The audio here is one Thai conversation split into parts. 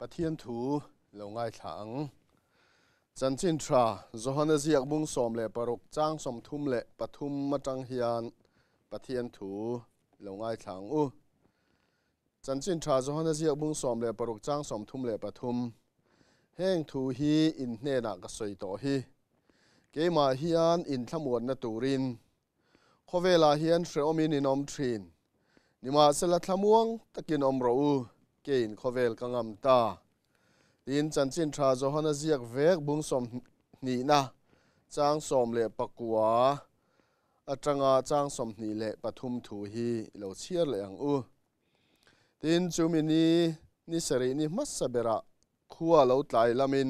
ปะเทียนถูหลงไงถังจันจินทราจอห์นเซียกบุงสมเลปรกจ้างสมทุมเลปทุมมาจังเฮียนปะเทียนถูหลงไงถังอู้จันจินทราจอห์นเซียกบุงสมเลปรกจ้างสมทุมเลปทุมแห่งถูฮีอินเนนักสวยต่อฮีเกมาเฮียนอินทมวนนตูรินขเวลาเฮียนเฟรอมินินอมทรีนนิมาสละทมวงตะกินอมรูกินขวเวลกังอัมตาดินจันจินทราโจฮันเซียกเวกบุงสมนีนะจางสมเลปักัวอาจังอาจางสมนีเลปทุมถูฮีเลาเชียร์เลียงอูดินจูมินีนิสรินิมัสสเบระขัวเหลาไตลามิน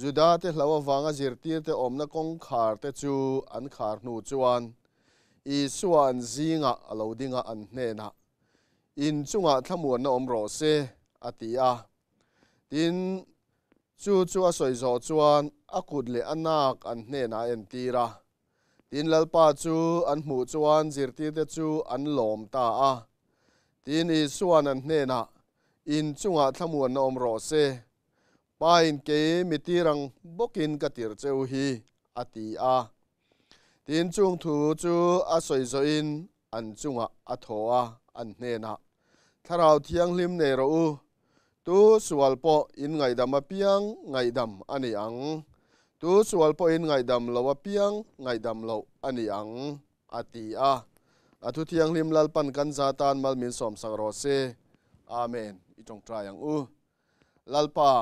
จุดาเตหลาววังอาจิรตีเตอมนักองคารเตจูอันคารนูจวนอีสวนซิงะเลาดิงะอันเนนะอินจุงอาทั้งมวลนอมรอเซอทิอาดินจูจูอาสวยจอจวนอากุดเลอันักอันเนนาเอ็นตีระดินลลปาจูอันหมูจวนจิรติเตจูอันหลอมตาอาดินอีสวนอันเนนาอินจุงอาทั้งมวลนอมรอเซปาอินเกมิตีรังบกินกติรเจวฮีอทิอาดินจุงถูจูอาสัยจอินอันจุงอาอโทอาอันเนนาทาราวเทียงลิมเนรูตูสวลปออินไงดำมาเปียงไงดำอันนี้อังตูสวลปออินไงดำเราวเปียงไงดำเราอันนี้อังอาตยอาอาทุเทียงลิมลัลปันกันซาตานมัลมินสอมสังโรเซอาเมนอีจงตรายังอูลัลปา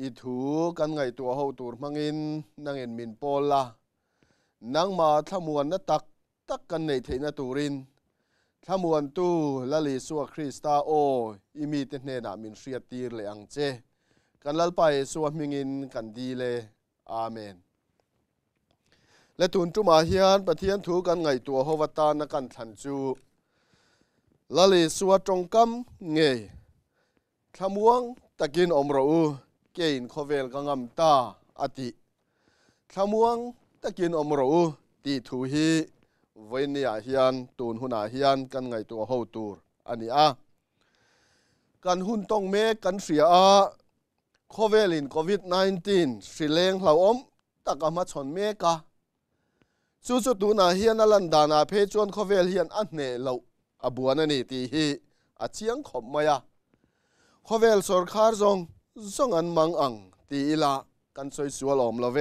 อิทูกันไงตัวเฮาตูรมังอินนังเอ็นมินโปลละนังมาทมวนนตักตักกันในเทนตูรินทามวนตู้ละลีสัวคริสตาโออิมีเตเนนามินเสียตีรเลอังเจกันลลไปสัวมิงินกันดีเลอาเมนและทุนจุมาเฮียนปะเทียนถูกันไงตัวฮวตานกันทันจูละลีสัวจงกำเงยทามวงตะกินอมรูเกินโคเวลกังอัมตาอติทามวงตะกินอมรูตีถูฮีวเนียฮียนตูนหุนอาเฮียนกันไงตัวโฮตูร์อันนี้อ่ะกันหุ่นต้องเมกันเสียอ่ะโควิดินโควิด19สิเลงเหล่าอมตักมาชนเมกะสู้สุดูนาเฮียนนลันดานาเพจวนโควิดฮียนอันเนี่ยเลอบัวนันี่ตีฮีอาเชียงขมมายะโควิดสอร์คารทรงทรงอันมังอังตีอีลากันสอยสัวลอมลาเว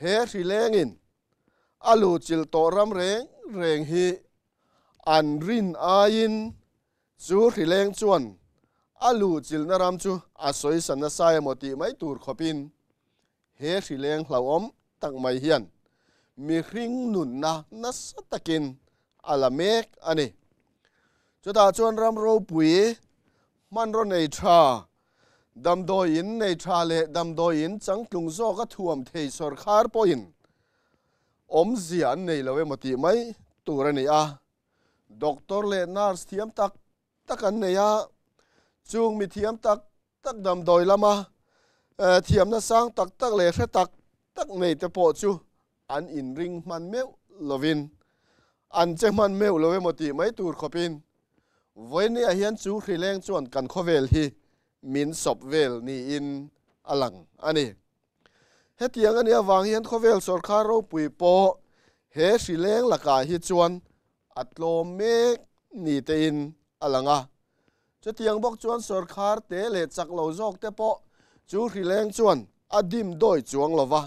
เฮสิเลงอินอาลูจิลโตรำเรงเรงฮีอันรินอายินจูริเลงชวนอาลูจิลนารำจูอาศัยสันนสายมติไม่ตูรขบิน เฮริเลงเหล่าอมตั้งไม่เฮียนมีริงหนุนนะนัสตะกินอาลาเมกอันนี้ จุดาจวนรำโรปุยมันรนในชาดำโดยินในชาเลดำโดยินจังกลุงโซก็ท่วมเทสอร์คาร์ปอิน์อมเสียนในลเวมติไม่ตัวรนี่อะดอกตอร์เลนาร์สเทียมตักตักอันเนียจูงมีเทียมตักตักดำโดยละมาเอ่อเทียมนะสร้างตักตักเล่แค่ตักตักในตะโพจูอันอินริงมันเมลลวิน อันเจมันเมลลเวมติไม่ตัวขบิน ไว้นี่เฮียนจูขี่แรงจวนกันขเวลฮีมินสบเวลนี่อินอลังอันนี้เฮตียงอันนี้วางเห็นเขาเวลสอดคารปุยโปเฮสีเลงหลักการฮิตชวนอัตโลเมกนีเตินอะไรงะจะเตียงบอกชวนสอดคาร์เตเลจักเราจอกเตปจูรีเลงชวนอดิมด้วยจวงลวะ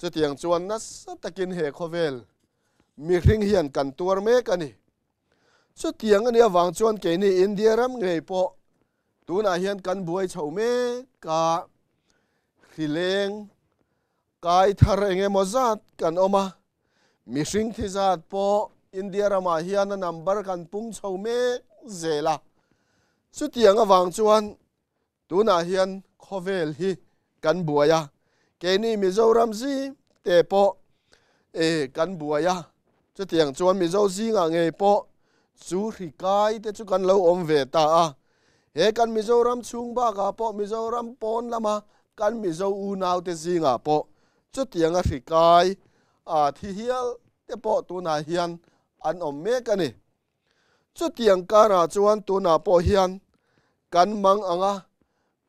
จะเตียงชวนนัสตะกินเฮคเวลมีริงเหียนกันตัวเมกันนี่จะเตียงอันนี้วางชวนเกนี่อินเดียรมเงโปตูน่าเหียนกันบวยเฉาเมกะสีเลงกายทะเรงเอมอจัดกันออกมามิสิงที่จัดพออินเดียรามาฮิยานันนัมเบอร์กันปุ่งชาวเมเจลาสุดทยังอวังชวนตัวนาฮิยันโคเวลฮีกันบัวยาเกนี่มิโซรัมซีเตโอเอกันบัวยาสุดทยังชวนมิโซซีงางเอโปสูริกายเตจุกันเลาอมเวตาอาเฮกันมิโซรัมชุงบากาโอมิโซรัมปอนละมากันมิโซอูนาวเตซิงาโอจุดเตียงอสิกายอาที่เฮียลเตปอตัวนายเฮียนอันอมเมกันนี่ จุดเตียงการาจวนตัวนาปอเฮียนกันมังอังะ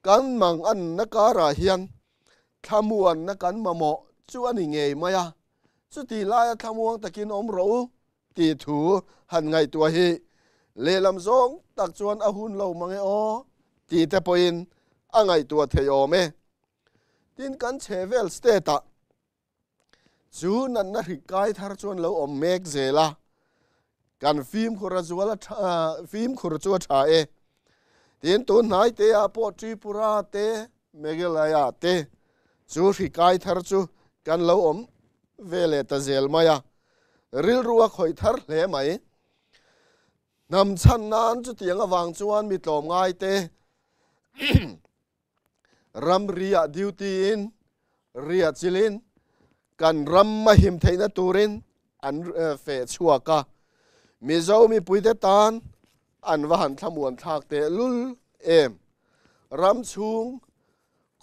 กันมังอันนักการาเฮียนทำมวนนักกันมาหมอจวนนี่ไงม่ยะจุดที่ลายทำมวงตะกินอมรู้ตีถูหันไงตัวเฮเลลำซงตักจวนอาหุนเรามังเออตีเตปอินอังไงตัวเทยอเมทินกันเชเวลสเตตจูนันนริกายทารชวนเราอมเมกเซลากันฟิมคุระจวลฟิมคุระจวชาเอทินตุนไนเตอปอตีปุราเตเมเกลายาเตจูริกายทารชูกันเราอมเวเลตาเซลมายาริลรัวคอยทารเลไหมนำชันนานจุเตียงวังชวนมีตลมไงเตรำเรียดิวตีอินเรียจิลินกันรัมมหิมไทยนตูรินอันเฟชัวกะมีเจ้ามีปุยเตตานอันวานทั้งมวลทากเตลุลเอมรัมชุง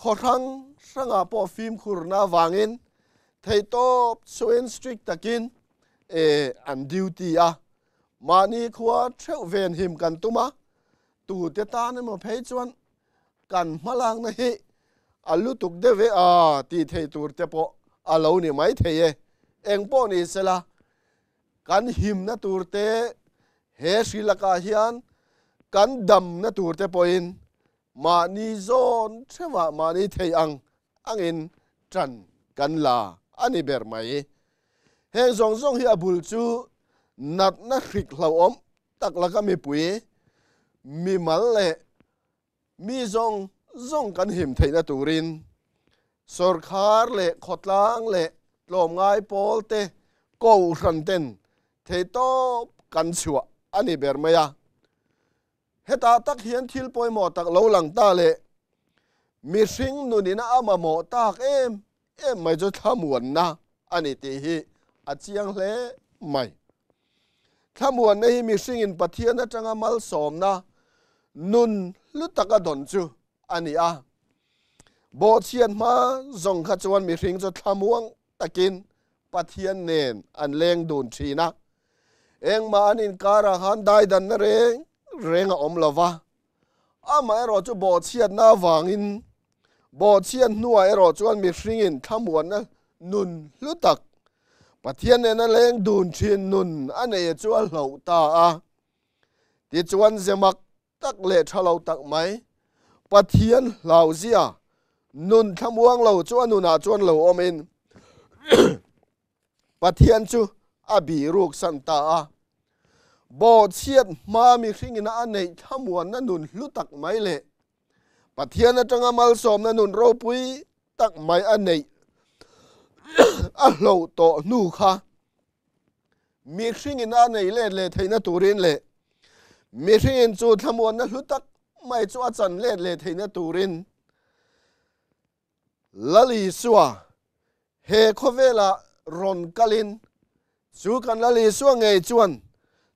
ขอทั้งสังอาปอฟิมคูรนาวางินไทยโตสวนสตริกตะกินเออันดิวตีอะมานีขวาเทวเวนหิมกันตุมาตูเตตานมาเพจวันกันมาลางนะฮีอัลลุตุกเดเวอาตีเทตูร์เตปออาลาวนี่ไม่เทเยเองปอนี่เสละกันหิมนะตูร์เตเฮสิลกาฮิอันกันดัำนะตูร์เตปอินมานีโซนเทวะมานีเทอังอังอินจันกันลาอันนี้เบอร์ไหมเฮงซองซองฮิอับุลจูนัดนะคริกเหล่าอมตักละก็มีปุ๋ยมีมันเละมีจงจงกันหิมเทนตูรินสรคาร์เละขดล้างเละลมง่ายโพลเตกูรันเตนเทตบกันชัวอันนี้เบอร์เมียเฮตาตักเฮียนทิลปอยหมอตักเลาหลังตาเละมีสิงนุนินะอามาหมอตากเอ็มเอ็มไม่จะทำหวนนะอันนี้ตีฮีอาเจียงเละไม่ทำหวนนี่มีสิงอินปะเทียนนะจังอามัลสอมนะนุนลุตกะดอนจูอันนี้อ่ะบอเชียนมาจงขจวนมีริงจะทำม่วงตะกินปะเทียนเนนอันเลงดุนชีนะ เองมาอันนี้การหันได้ดันเร่งเร่งอมละวะอามาเอรอจูบอเชียนหน้าวางอินบอเชียนนัวเอรอจวนมีริงอินทำมวนนะนุนลุตักปะเทียนเนนอันเลงดุนชีนุนอันนี้จวาเหล่าตาอ่ะที่จวนเสมากักเลชาราตักไหมปะเทียนล่าเสียนุนคมว่างเราจวนนุนอาจวนเราอมินปะเทียนจูอาบีรูกสันตาบอดเชียนมามีขิงินอันในคำวงนั่นนุนลุตักไหมเลปะเทียนจังอามลสอมนั่นนุนโรปุยตักไหมอันไหนอัลโลโตนูค่ะมีขิงินอันในเล่เล่ไทยนั่นตูรินเล่มีเรียนจูดทมวนนั้รูุตักไม่จวจันเล่เลเทนตูรินลลีสัวเฮโคเวลารอนกาลินสูกันลลีสัวไงจวน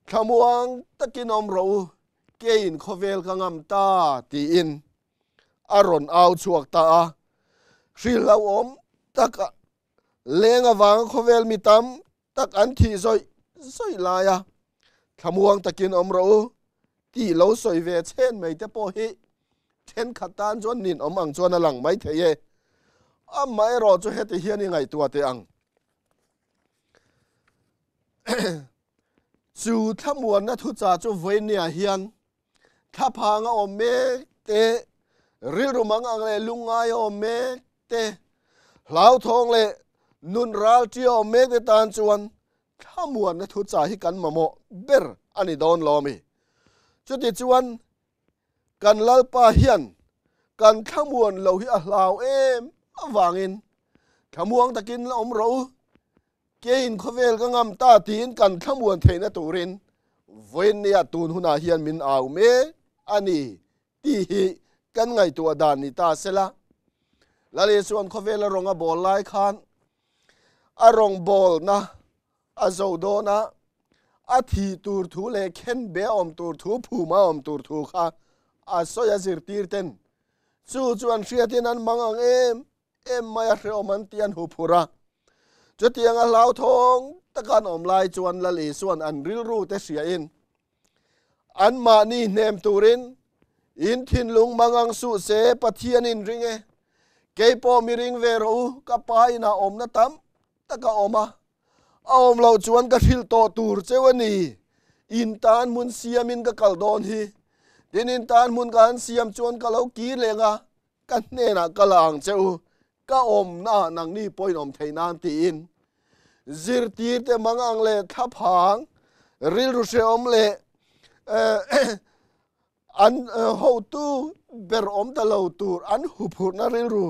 ทมวงตะกินอมรูเกินโคเวลกังอัมตาตีอินอารอนเอาชวกตาสิลาอมตะกะเลงวางโคเวลมีตำตักอันทีซอยซอยลายะทมวงตะกินอมรูกี่เราสวยเวเช่นไม่แต่พอฮิเทนขัดตานจวนนินอมังจวนหลังไม่เทเยอไม่รอจะเฮตเฮียนี่ไงตัวเตียงจูั้ามวนนัทุจ่าจะเวเนียเฮียนถ้าพังอมเมเตริรุมังอังเลลุงไงอมเมเตเหลาทองเลนุนราลจีอมเมเตตานจวนถ้ามวนนัทุจ่าให้กันมาโมเบรอันนี้โดนลอมีจุดจวนกันลลปาเฮียนกันขมวนเราหิอาลาวเอมวางอินขมวงตะกินอมรู้เกินขเวลก็งำตาตีนกันขมวนเทนตูรินเวนเนียตูนหุนาเฮียนมินเอาเมอันนี้ตีฮิกันไงตัวดานนิตาเสละลาเลส่วนขเวลรองอบอลไลคานอารองบอลนะอาโซโดนะอทีตูรถูเลเคนเบอมตูรถูผูมาอมตูรถูค่ะอาศัยสิรตีรเตนจู่จวนเสียที่นั้นมังอังเอมเอ็มมาเรียวมันเตียนหูพุระจุดเตียงอัเลาวทองตะการอมลายจวนละลีส่วนอันริลรู้แต่เสียอินอันมานี่เนมตูรินอินทินลุงมังอังสุเสปะเทียนินริงเอเกยปอมิริงเวรูกะปายนาอมนะตัมตะกะอมาอาเราชวนกัฟิลโตตูร์เจวันีอินตานมุนเซียมินกะกลดอนฮีเดนอินตานมุนกันเซียมชวนกัะเรากีเลงะกันเนนักะลางเจ้าก็อมน้านังนี่ปอยนอมไทยนานตีนจิรตีเตมังอังเลทับหางริลรุเชอมเลอันเฮาตูเบรอมตะเลาตูอันหุบหุนาริลรุ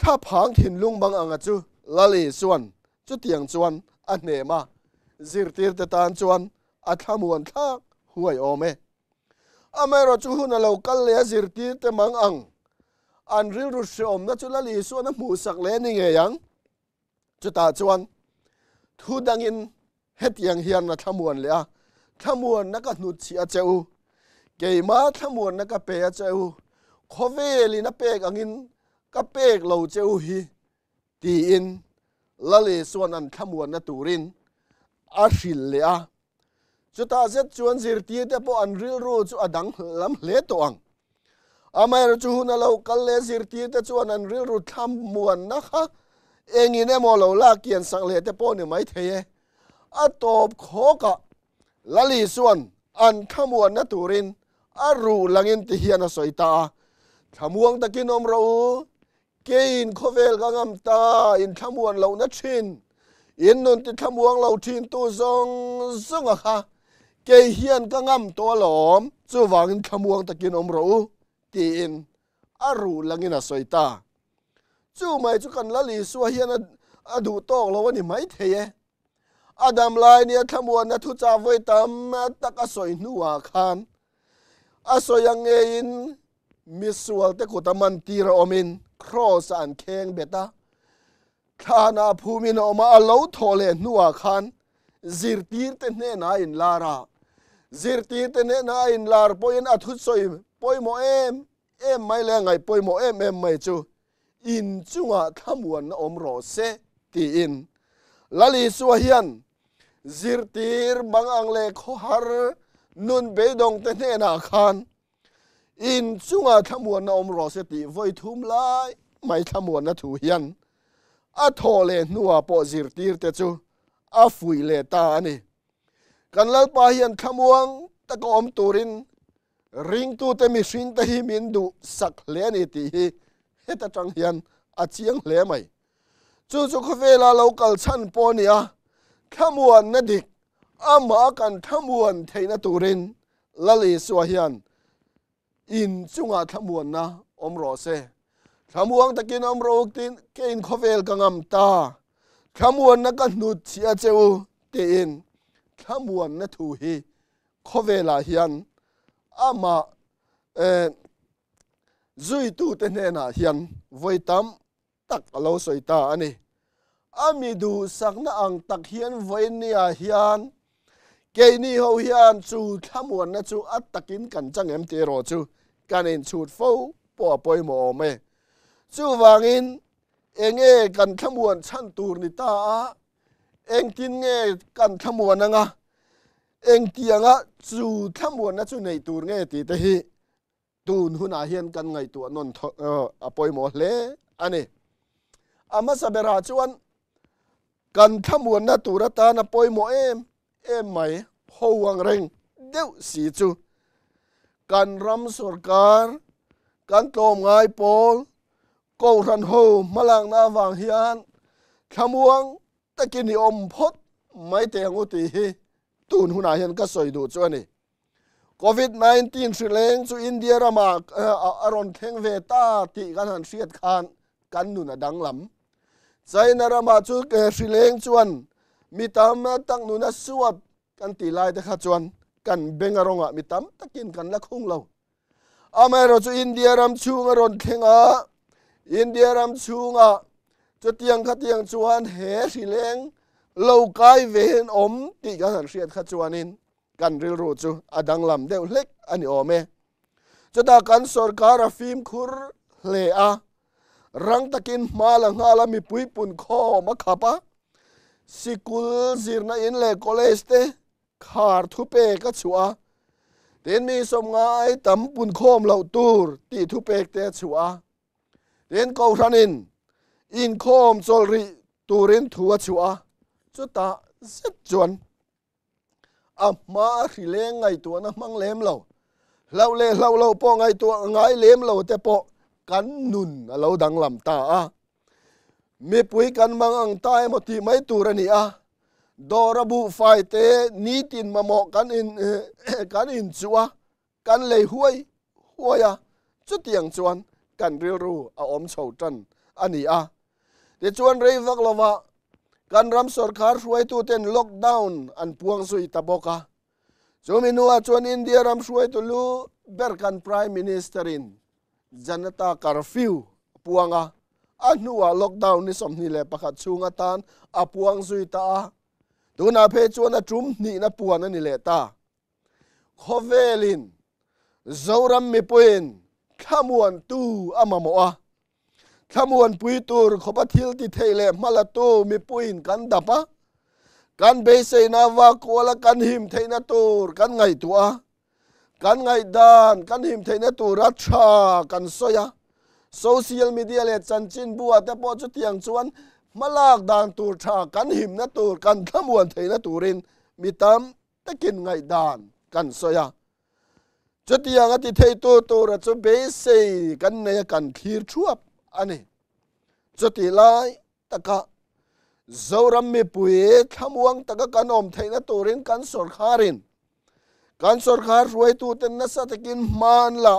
ทับหางถิ่นลุงบังอังอจูลลีส่วนจุดเตียงชวนอันเนมาจิรตีร์ตตตานชวนอัฐมวนทักห่วยโอเมอเมรจูหุนเลากัลเลียจิรตีร์ตมังอังอันริรุษชอมนัจุลลีส่วนมูสักเลนิเงยังจุตาชวนทุดังอินเฮตียงเฮียนนัทมวนเลียทัทมวนนักหนุดเชียเจ้าเกยมาทมวนนักเปียเจ้าโคเวลีนักเปกอังอินกับเปกเหล่าเจ้าฮีตีอินละเลส่วนอันขมวนนตูรินอาชิลเลียจุดอาเซชวนสิรตีเดปอันริลรูจุอดังลำเลตวังอามรจูหุนเลากัลเลสิรตีเดจวนอันริลรูทำมวนนะคะเองนี่โมเลาลาเกียนสังเลเดปอนี่ไม่เทยอตอบขอกะละลลส่วนอันขมวนนตูรินอารูลังอินติเฮียนสอยตาขมวงตะกินอมรูเจินคเวลกังอัมตาอินทมวนเหล่านัชินอินนนติทมวงเหล่าทินตัวทรงสงอะค่ะเกเฮียนกังอัมตัวหลอมจู่วางอินทมวงตะกินอมรูตีอินอรูลังอินาสวยตาจู่ไม่จุกันละลีสวยเฮียนอดูโตกเราวันนี้ไม่เทยอาดัมลายเนี่ยทมวนนัทุจาวยตามมาตักอสวยนัวคานอสวยยังเงินมิสวลเตกุตมันตีระอมินครสันเคงเบตาทานาภูมินอมาเอาทอเลนัวคันซิรตีร์เตเนนายนลาราซิรตีร์เตเนนายนลาร์ปอยนอทุสอยปอยโมเอมเอมไม่เลงไงปอยโมเอมเอมไม่จูอินจุงะทำวันอมรอเซตีอินลลีสวเฮียนซิรตีร์บังอังเลขฮาร์นุนเบดงเตเนนาคันอินจุงอาขมวนอมรอสติไวทุมไลไม่ขมวนนัทูยนอัทอเลนัวปอซิร์ตีร์เตจูอาฟุยเลตานนกันลัลปาเฮียนขมวงตะกอมตูรินริงตูเตมิสินเตฮิมินดุสักเลนิติฮิเฮตะจังเฮียนอัจียงเลไมจูจูคเวลาเลากิลชันปอเนียขมวนนดิกอามากันขมวนเทนตูรินลลีสวเฮียนอินจุงอาทมวนนะอมรอเซทมวงตะกินอมรอกตินเกินคเวลกังอัมตาทมวนนักหนุดเชียเจ้าเตียนทมวนนัทูฮีคเวลาเฮียนอามาเอจุยตูเตเนนาเฮียนไว้ตั้มตักเลาสวยตาอันนี้อามีดูสักนาอังตักเฮียนไว้เนียเฮียนเกนี่เขาเฮียนจูทมวนนะจูอัตตะกินกันจังเอ็มเตโรจูกันเอชุดฟูปอปอยหมอเมจู่วางอินเองเอกันขมวนชั้นตูนิตาเองกินเงกันขมวนนะงะเองเตียงะจู่ขมวนนะจู่ในตูนเงตีเตหิตูนหุนาเฮียนกันไงตัวนนทเอออปอยหมอเลอันนี้อามาสเบราชวนกันขมวนนะตูรตานะปอยหมอเอ็มเอ็มไหมพวังเร่งเดี๋ยวสีจู่กันรำสุรการกันโตมไงายโปลกูรันโฮมาลังนาวังฮียนขมวงตะกินอมพดไม่เตงอุติฮตูนหุนาเห็นก็สวยดูจ้วนี่โควิด19สิเลงสุอินเดียระมากเอออรอนเทงเวตาติกันหันเสียดคานกันหนุนดังลำใจนารมาจุกสิเลงจวน มีตามตั้งหนุนสวดกันตีลายตะขจวนกันเบงอรงอ่ะมีตั้มตะกินกันละคงเราอเมรจูอินเดียรำชูงอรนเทงอ่ะอินเดียรำชูงอ่ะจะเตียงขัดเตียงชวนเหสิเลงเลากายเวนอมติกันเสียดขัดชวนินกันริรูจูอดังลำเดวเล็กอันนี้อเมจะตากันสอร์การฟิมคุรเลอารังตะกินมาลังฮาลามีปุยปุ่นข้อมาขับะสิกุลซีรนาอินเลโอเลสเตขาดทุเปก็ชัวเต็นมีสมงายตำปุ่นโคมเหล่าตูรตีทุเปกเตชัวเต็นเกาทันินอินโคมโซลริตูรินทัวชัวจุตาเสจวนอามาขีเลงไงตัวนะมังเลมเหล่าเราเลเราเราปอไงตัวไงเลมเราแต่ปอกันนุนเราดังลำตาอ่ะมีปุ๋ยกันมังอังตายมติไม่ตูรนี่อ่ะดอระบุฝ่ายเตนี้ตินมาเหมาะกันอินกันอินชัวกันเลยห้วยห้วยอะจุดเตียงชวนกันเรียรู้อาอมเฉาจันอันนี้อะเดี๋ยวชวนเรียกลวะกัรรำสอดคารช่วยตัวเต็นล็อกดาวน์อันพวงสุยตะบกะจอมินัวชวนอินเดียรำช่วยตัวลูเบิร์กันพรายมินิสเตอรินจันตาคาร์ฟิวพวงอะอันนัวล็อกดาวน์นี่สมนิเลประกาศชูงตันอพวงสุยตาตนาเพจวนนจุมนี่นปวนนี่เลตาโคเวลิน zoram มีปุนขมวนตูอามาโมะขมวนปุยตูรขบัทิลติเทเลมาละตูมีปุนกันดับะกันเบเซนาวาโคละกันหิมเทนตูรกันไงตัวกันไงดานกันหิมเทนตูรัชากันโซยาโซเชียลมีเดียเลจันจินบัวแต่พอจุดยังชวนมาลากดางตูชากันหิมนะตูกันขมวนเทนะตูรินมีตามตะกินไงดานกันสยะจุดยังอธิเทตัวตูระจุเบสเซกันในกันทีร์ชวบอันนี้จะตี่ไรตะกะเจ้ารำมีปุ๋ยขมวงตะกะกันอมเทนะตูรินกันสุรคารินกันสุรคารวยตูเตนนะสตะกินมานละ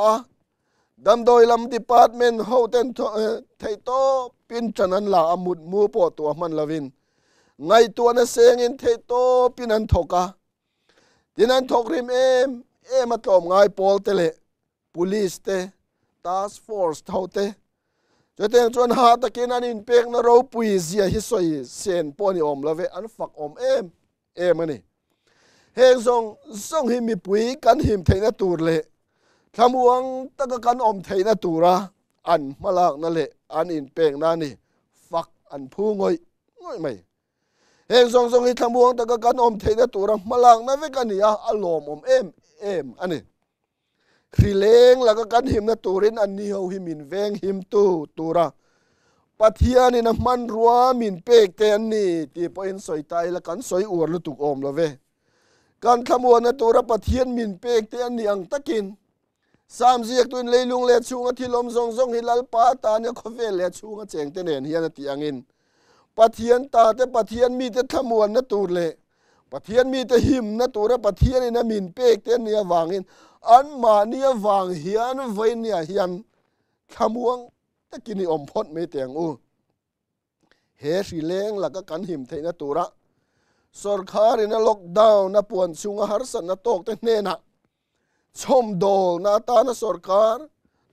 ดัมโดยลำดิปาร์ตเมนต์โฮเทนเทโต pin chanan la amut mu po to man lovin ngai to na seng in the to pin an thoka tin an thok rim em em atlom ngai pol te le police te task force thote jeteng chon ha takin an in pek na ro pui zia hi soi sen poni om love an fak om em em ani heng zong zong hi mi pui kan him theina tur le thamuang taka kan om theina tura อันมาลากนั่นแหละอันอินเปงนั่นนี่ฟักอันผู้งอยงอยไหมเฮงทรงทรงที่ทำบวงแต่ก็การอมเทนตัวรามาลากนั่นเวกันนี่อะอารมณ์อมเอ็มเอ็มอันนี้ครีเลงแล้วก็การหิมนะตัวรินอันนี้เอาหิมินเวงหิมตูตัวราปัทยานี่นะมันรัวมินเปกเตียนนี่ที่พอเอ็นสอยไตแล้วกันสอยอวดลุตุกอมละเวการงบวนนตัวรัปัทเทียนมินเปกเตียนนี่อังตะกินสามเสียกตัวนี้ลุงเลี้ยชูงาที่ลมซรงซรงหิลลปาตาเนี่ยเขาเฟ่เลี้ยชูงาแจงเตเนียนเฮียนตีอังอินปะเทียนตาแต่ปะเทียนมีแต่ขมวนนะตูดเลยปะเทียนมีแต่หิมนะตูดแะปะเทียนนี่นะมินเป๊กเตเนียวางอินอันมาเนี่ยวางเฮียนไว้เนี่ยเฮียนขมวงแต่กินนอมพดไม่เตียงอู้เฮสีเล้งแล้วก็กันหิมเทนะตูระสรคารินะล็อกดาวน์นะปวนชุงหารสันนะตกเต่เนนะ่ะชมโดลนาตานสรการ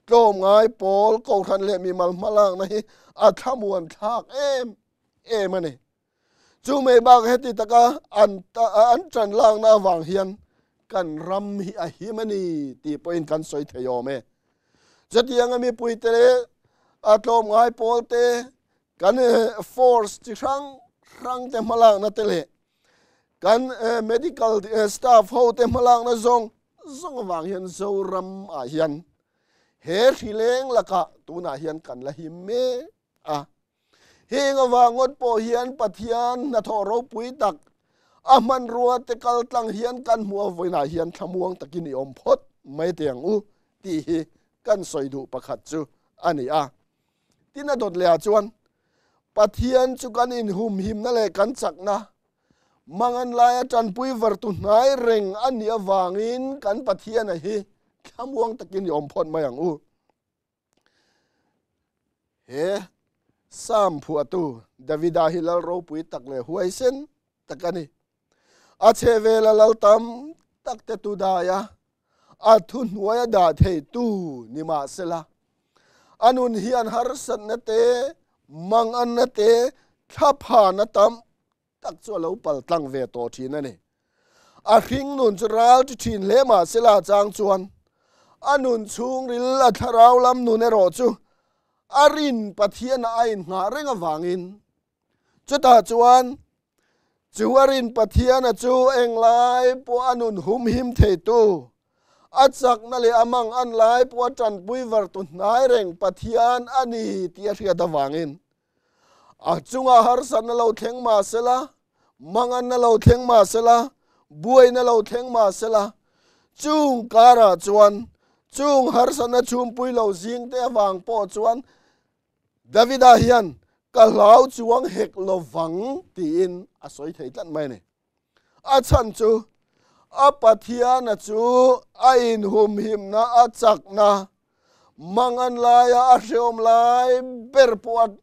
กลมงายปอลกองทันเลมีมัลมาลางนะฮิอัธมวนทากเอมเอมันนี่จูเมบากเฮติตะกาอันตอันจันลางนาวางเฮียนกันรำมีอหิมันนี่ตีปอินกันสอยเทยอมเอจะทียังมีปุยเตเอารมงายปอลเตกันฟอร์สที่ครั้งครั้งเตมาลางนาเตเลกัน medical staff เขาเตมาลางนะจงส่งวางเฮียนเซารำอาเฮียนเฮทิเลงละกะตูนาเฮียนกันละหิมเมอะเฮงวางงดโปเฮียนปะเทียนนาทอรปุยตักอามันรัวตะกลตังเฮียนกันมัวไวนาเฮียนทะมวงตะกินอมพดไม่เตียงอูตีฮฮกันสอยดูประคัดจูอันนี้อ่ะที่น่าดดเลียจวนปะเทียนจุกันอินหุมหิมนั่นแหละกันสักนะมังอันลายจันพุยวรตุนายเร่งอันเนียวางอินกันปะเทียนไอคำวงตะกินยอมพ้นมาอย่างอู้เฮสามผัวตูเดวิดาฮิลลรปุยตักเลยหวยเส้นตะกันนี่อาเชเวลลลตัมตักเตตุดายะอาทุนวยดาเทตูนิมาเซลาอนุนฮิอันฮาร์สันเนตมังอันเนตข้าพานตัมตักชัวเราปัลตั้งเวตทีนั่นเองอาหิงนุนจะราวที่ทีนเลมาสิลาจางชวนอันนุนชงริลทราวลำนุนเอรอจูอารินปะเทียนไอหาเร่งวังอินจุดตาจวนจูอารินปะเทียนจูเองไลปัวอันนุนหุมหิมเทตูอัจักนั่นเลยอมังอันไลปัวจันปุยวัตุนนายเร่งปะเทียนอันนี้ที่เรียดวังอิน achunga harsan na lo theng ma sela mangan na lo theng ma sela buai na lo theng ma sela chung kara chuan chung harsan na chum pui lo jing te wang po chuan david a hian ka lau chuang hek lo wang ti in a soi thei tlan mai ne a chan chu a pathia na chu a in hum him na a chak na mangan lai a lai berpuat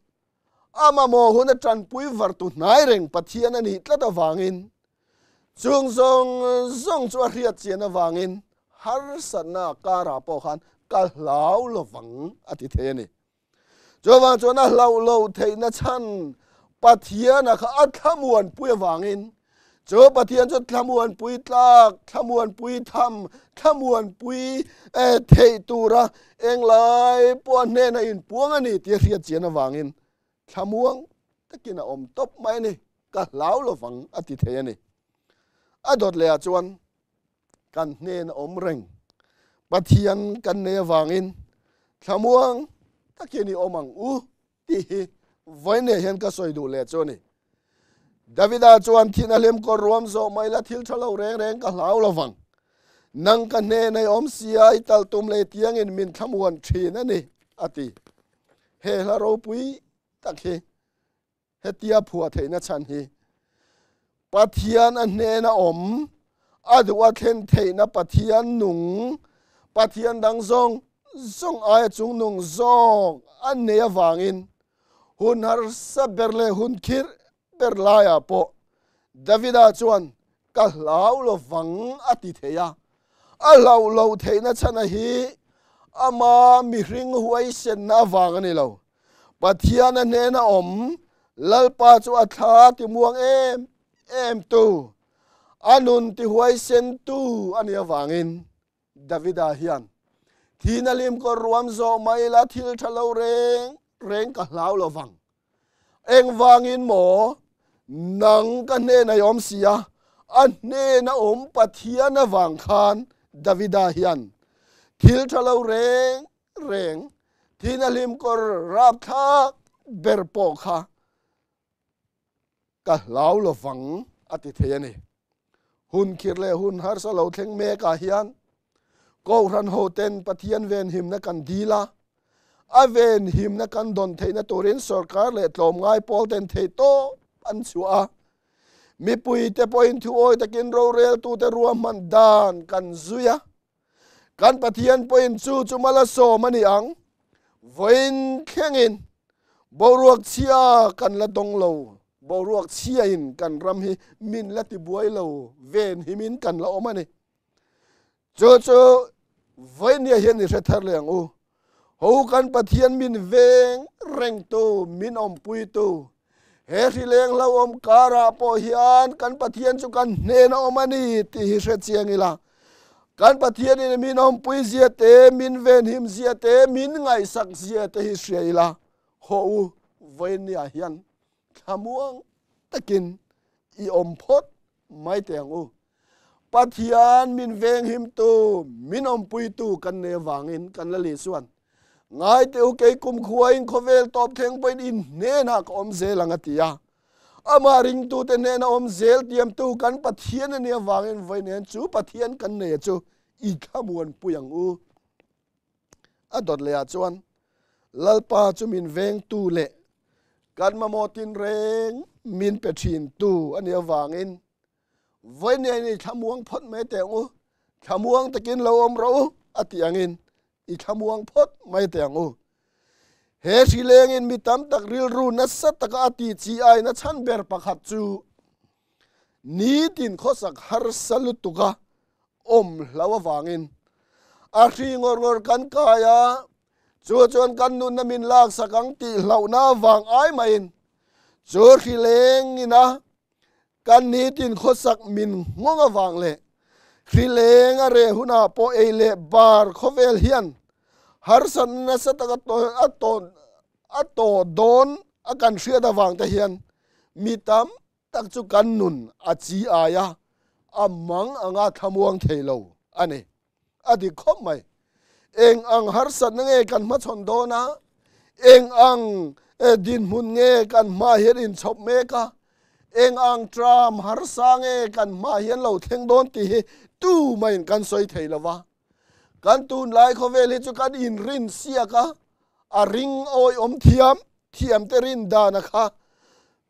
อามาโมหุนจันปุยวัดตุนายเร่งปัทเทียนนี่ตลตดวางินจงจงจงจวรียดเจียนวางินฮาร์สนาการาพอขันกะลาวลวังอาทิตเทนี่จวางจวนาลาวลาวเทนะชันปัทเทียนนะคะอัตมวนปุยวางินเจอปะเทียนจะทำวลปุยตากทำวลปุยทำทำวลปุยเอเทตูระเองไลปวนเนนอินปวงอันนี้เทียเทียเจียนวางอินทำวงตะกินอมตบไม่นี่ก็เหลาลฟังอธิเทียนี่อดดเลยจวนกันเนนอมเร่งปะเทียนกันเนวางอินทำวงตะกินอมังอูตีไว้เนี่ยเห็นก็สวยดูเลยจวนนี่ดาวิดาจวนท่น่าเลมก็รวมโซไม่ละทิลชะเลาแรงแรงก็เหลาลฟังนังกันเนในอมเสียตัลตุมเลยเตียงอินมินทำวนทีนั่นนี่อธิเฮลาโรปุยตักเฮเฮียอผัวเทนะชันเฮปะเทียนอันเนนะอมอาดูว่าเทนเทนะปะเทียนนุงปะเทียนดังซองซองไอจุงนุงซองอันเนยวางอินหุนฮาร์สเบรเลหุนคิร์เบรลายาปอดวิดาจวนก็ลหล่โลฟังอติเทียอาเล่าเโล่เทนะันะฮีอามามิริงหวยเซนนาวางนี่เราปะเทียนนเนนอมลลปาจุอัธาติมวงเอมเอมตูอานุนติหวยเซนตูอันยวางิน ดาวิดาเฮียนทีนลิมก็รวมโซไมละทิลทะเลเรงเรงกะลาวลวังเองวางินหมอนังกันเนนายอมเสียอันเนนอมปะเทียนวังคานดาวิดาเฮียนทิลทะเลเรงเรงทีนลิมก็รับทักเบรโปค่ะก็เลลาลฟังอติเทียนี่หุ่นคิดเลยหุ่นฮาร์สเลาเทงเมกาเฮียนก็รันโฮเทนปะเทียนเวนหิมนักันดีละอเวนหิมนักันดนเทนตัวรินสอร์การเลตลมงพอลเทนเทโตอันสัวมีปุยเตปอินทูโอยตะกินโรเรลตูเตรัวมันดานกันซุยะกันปะเทียนปอินซูจุมาลาโซมันยอังวินแข่งินบรวกเชียกันละดงเลวบรวกเชียอินกันรำฮิมินละติบวยเลวเวนฮิมินกันละอมานเอจจวินเนี่ยเห็นในี่เสถียรเลยงอหูกันปะเทียนมินเวงเร่งโตมินอมปุยโตเฮริเลงเราอมการาโปฮิอันกันปะเทียนสุกันเนนอมานี่ที่เสถียรงี้ละการปฏิญาณนีมีน้องปุยเสียเตมินเวนหิมเสียเตมินไงสักเสียเตฮิเสเยลาโฮเวนเนี่ยยันขามวงตะกินอีอมพดไม่แต่งอูปฏิญาณมินเวงหิมตูมินอมปุยตูกันเนวางอินกันละลีส่วนไงเตอเกกุมขวายอินโคเวลตอบเทงไปอินเนนักอมเซลังอติยาอามาริงตูเตเนนอมเซลเตรียมตูกันปะเทียนเนี่ยวางเงินไว้เนี่ยจูปะเทียนกันเนี่ยจูอีกขัมวนปุยังอูอดดเลยจวนลัลปาจูมินเวงตูเลกันมาโมตินเร่งมินเปทินตูอันเนี่ยวางเงินไว้เนี่ยขมวงพดไม่แต่งอูขัมวงตะกินเราอมเราอติยังเงินอีกขมวงพดไม่แต่งอูเฮสิเลงินมีตามตักริลรูนัสตะกะอติจีไอนัชันเบรปะขัดจูนี้ตินขอสักฮารสลุตุกะอมลาววางินอาทิงอร์งอร์กันกายะจวจวนกันนุนนมินลากสักังติเหล่าน้าวางไอมาอินจวิเลงินะกันนี้ตินขอสักมินงงวางเลยคิเลงอะไรหุนาโปเอเลบาร์ขเวลเฮียน harsanna sataga ton aton ato don akan hria da wang ta hian mitam tak chu kan nun achi aya amang anga thamuang thelo ane adi khop mai eng ang harsan nge kan ma chon dona eng ang din hun nge kan ma hian in chop me ka eng ang tram har sange kan ma hian lo theng don ti tu main kan soi theilawa กันตูนไลโาเวลิจุกันอินรินเสียกะอาริงโอยอมเทียมเทียมเตรินดานะคะ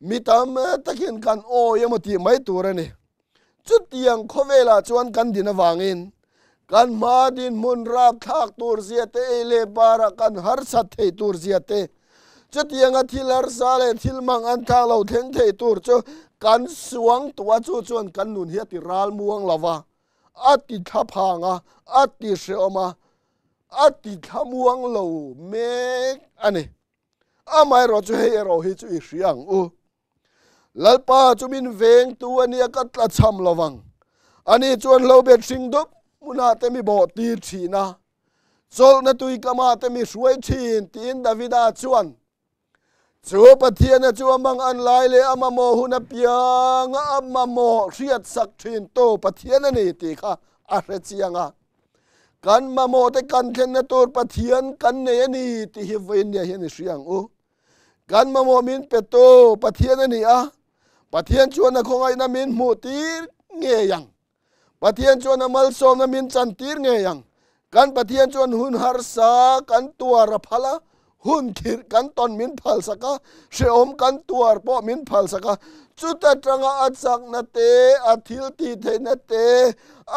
มีตามตะเคียนกันโอยมาตีไม่ตัวนี่จุดเตียงขาเวลาชวนกันดินวางอินกันมาดินมุนราบทากตัวเสียเตเลบาระกันหรสัตเทตัวเสียเตจุดยังทิลารซาเลทิลมังอันทางเราเทนเทตัวจูกันสวงตัวจูจวนกันนุนเฮติรัลม่วงลาวา at die Tahanger at die ommer at die Tamang lo me ah, an ah, A mai rot he er he zu is yang o oh. Lalpa zu min weng tu an ni gat la sam lovang An ah, e zu an lobet sing do munate er mi bot dir China Zol na tu ik kamate er mi swe chi tin da vida zuan. สูปะเทียนจวมังอันไลเลอามาโมหุนเปียงอามาโมเรียดสักทินโตปะเทียนนี่ตีค่ะอาเรจียงอ่ะกันมาโมแต่กันเทนตัวปะเทียนกันเนี่ยนี่ตีฮิวินเนี่ยเห็นเสียงอู้กันมาโมมินเปโตปะเทียนนี่อ่ะปะเทียนชวนนะคงไอ้นะมินมูตีเงียยังปะเทียนชวนนะมัลโซมนะมินจันตีเงียยังกันปะเทียนชวนหุนฮาร์ซากันตัวรพละหุ่นขีดกันตอนมินพัลสักะเชื่อมกันตัวปอมินพัลสักะจุดตรงอัสักนาเตอทิลตีเทนาเต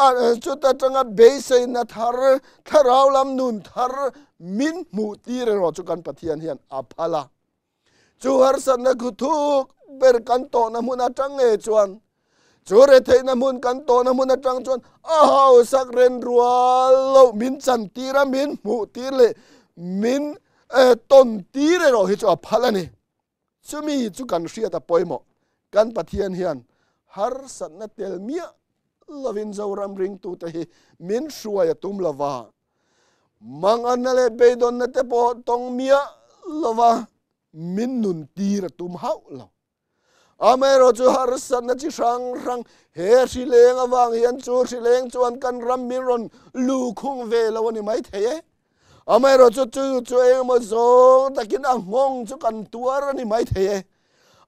อาจุดตรงเบสเซนาทาร์ทาราวลำนุนทาร์มินมูตีเรรอจุกันปะเยันเฮียนอาพาลาจูฮาร์สันนักุทุกเบิร์กันโตนะมุนาจังเอจวนจูเรเทนมุนกันโตนมุนจังจวนอ้าวสักเรนรัวโลมินสันตีระมินมูตีเลมิน e ton tire ro hi chu a phalani chumi chu kan hria ta poimo kan pathian hian har sat na tel mia lovin zoram ring tu te hi min shruaya tum lova mang anale beidon na te po tong mia lova min nun tira tum hau lo amero chu har san na chi rang rang he si leng awang hian chu si leng chuan kan ram min ron lu khung ve lo ni mai the ye อามรอจะจู้จู้เองมาส่งแต่กินอ่างงจุกันตัวนี่ไม่เท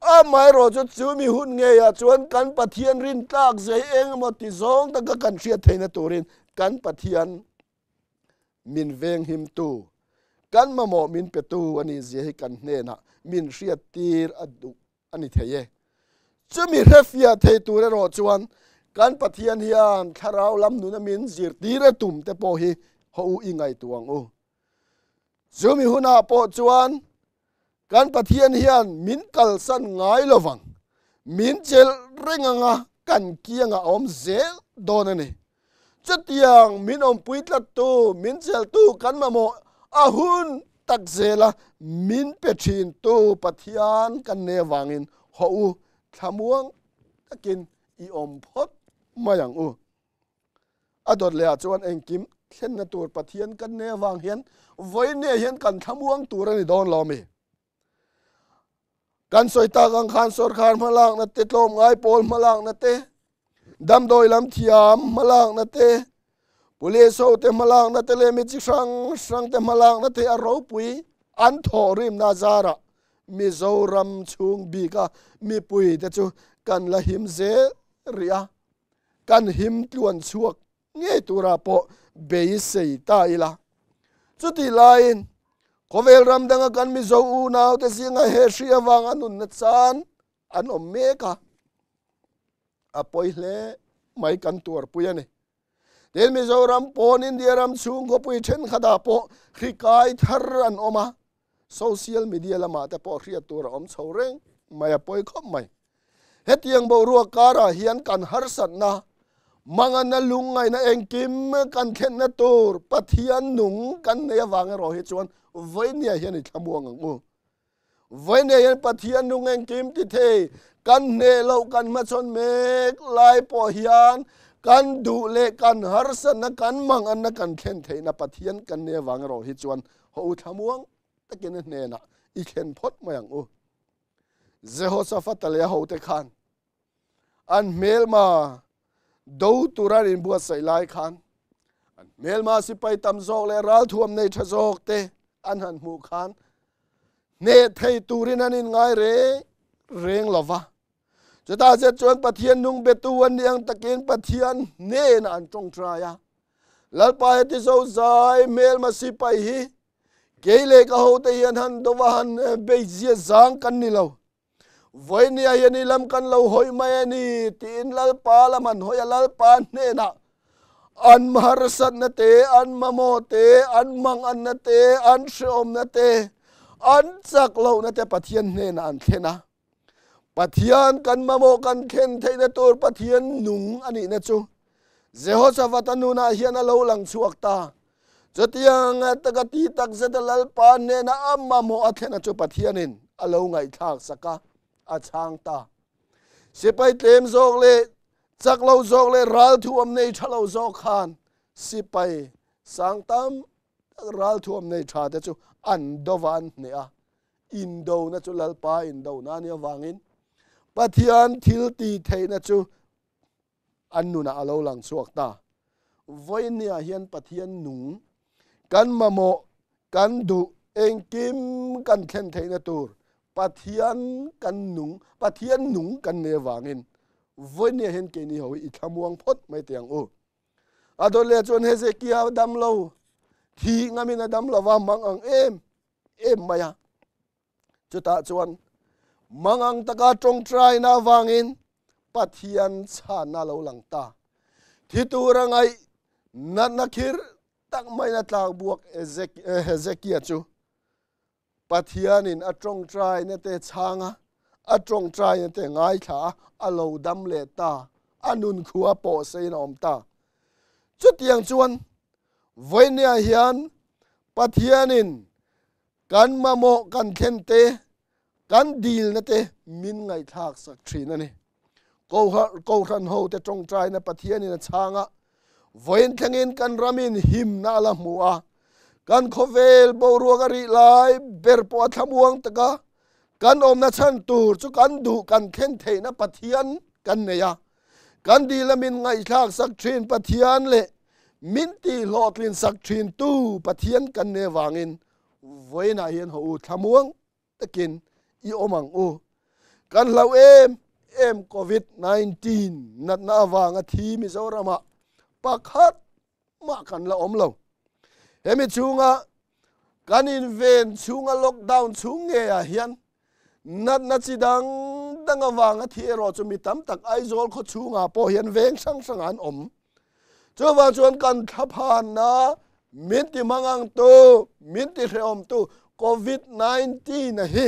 อามรอจะจู้มีหุ่นเงียชวนกันปะเทียนรินตากใส่เองมาติส่งแต่ก็กันเสียเทนตัวรินกันปะเทียนมินเวงหิมตูกันมาหมอมินเปตูวันนี้เสียให้กันเนนะมินเสียตีรอดุอันนี้เทยจะมีเรฟียเทตัวเรอชวนกันปะเทียนเฮียนคาราวลำนุนมินเสียตีระตุ่มแต่ปอฮีเขาอีไงตัวงอ้ zumi huna po chuan kan pathian hian min kal san ngai lovang min chel renganga kan kianga om ze donani chutiang min om puitlat tu min chel tu kan mamo ahun tak zela min pethin tu pathian kan ne wangin ho u thamuang takin i om phot mayang u adot le chuan engkim thlen na tur pathian kan ne wang hian วันนี้เห็นกันทั้งวงตัวนี้โดนล้อมีการสอยตากังขันสวร์คารมาลางนัติดลมไอโปลมาลางนัตเต้ดำโดยลำเทียมมาลางนัตเต้ปุเลโซเตมาลางนัตเตเลมิจิสังสังเตมาลางนัตเตอารูปุยอันทอริมนาจาระมิโซรัมชุงบีกามิปุยเตจูกันละหิมเซริยกันหิมตวนชวก เงี้ยตัุราปเบยเซตาอีละจุดที่ไลน์ขเวลรำดังกันมิจาอูนาวแต่สิ่งเฮชียวังอันนุนนัดซานอันอมเมกาอปอยเลไม่กันตัวปุยนีเดนมิโซรัมปนอินเดียรัมซุงก็ปุยเช่นขดาปอขีกายทารันอมาโซเชียลมีเดียละมาแต่ปอเรียตัวอมเสาเร่งไม่อปอยก็ไม่เฮตียงบรัวการาเฮียนกันฮารสันนะมังนลุงไงนะเองกิมกันเข็นนตูรปะเทียนหนุงกันเนยวางรอฮิชวนไว้เนี่ยเห็นขมวงงูไว้เนี่ยเห็นปะเทียนหนุงเองกิมที่เทกันเนเล่ากันมาชนเมกลายปอฮยานกันดูเลกันฮารสนะกันมังอนนะกันเข็นเทนะปะเทียนกันเนวางรอฮิชวนหูขมวงตะกินเนี่ยนะอีเข็นพดมาอย่างอูเจโฮสาฟัตเลยหูเตคันอันเมลมาดูตัวรินบัวใส่ลายขันเมลมาสิไปตำโซเลยรัลทวมในชะโซกเตอันหันหมู่ขันเนเธอตูรินันอินไงเร่เร่งลวะจะตาเจ้าชนปะเทียนนุ่งเบตูวันเดียงตะเกินปะเทียนเน่นันจงทรายาลัไปที่ติโซไซเมลมาสิไปฮีเกลเลกเอาเตียนหันดววันเบจีจางกันนี่เรา voi ni a ni i lam kan lo hoi mai ani tin lal pa lam an hoi à lal pa ne na an maharasat na te an mamo te an mang an na te an om na te an chak lo na te pathian ne na an the na pathian kan mamo kan khen thei na tur pathian nung ani na chu jehoshaphat na hian a lo lang chuak ta chutiang takati tak zeta lal pa ne na amma mo athena chu pathianin alo ngai thak saka อาชางตาสิไปเต็มโซกเลจักเราโซกเลรัลทวมในชาเราโซคานสิไปสังตามรัลทวมในชาเดจูอันดวันเนียอินโดนัจูลลปาอินโดนานิ่วังอินปัิยันทิลตีเทนัจูอันนุนอาลาหลังสวกตาไว้เนียเฮียนปัิยันหนุงกันมะโมกันดูเองกิมกันเขนเทนะตูร bà pathian kan nung pathian nung kan ne wangin voine hen ke ni hoi ithamuang phot mai tiang u adole đâm lâu thì ngắm thi đâm lâu lawa mang ang em em ta cho maya mang chuan ta taka trong trai na bà Thiên cha na lâu lang ta thi tu rangai na nakhir tak mai na tlak buak eh, hezekia chu ปทียนินอจงใจเนตเตชางะอจงใจเนตเตง่ายขาอโลดัมเลตาอนุนขัวโปเซนอมตาจุดยังชวนเวนิยเฮียนปทียนินกันมาโมกันเข็นเตกันดีลเนตเตมินไงทากสักทีนั่นเองโกหกโกหันโฮเตจงใจเนปทียนินชางะเว้เทงินกันรามินหิมนาละมัวกันขเวลบรัวกริลายเบรปวัทมวงตะกะกันอมนาชันตูรจุกันดูกันเข็นเทนะปะเทียนกันเนียกันดีละมินไงชากสักทรีนปะเทียนเละมินตีหลอดลินสักทรีนตู้ปะเทียนกันเนวางินเวไนาเห็นหูทมวงตะกินอีอมังโอกันเราเอมเอมโควิด19นัดนาวางอาทีมิโซรามาปะคัดมากันละอมเราเอมิชุงะกันอินเวนชุงะล็อกดาวน์ชุงเงียเฮียนนัดนัดสิดังดังวางอ่ที่เราจะมีตั้มตักไอโซลคดาชุงอะพอเฮียนเวงสังสังอันอมเจ้าวางชวนกันทับพานนะมิติมังังตูมิติเรอมตูโควิด19นะฮี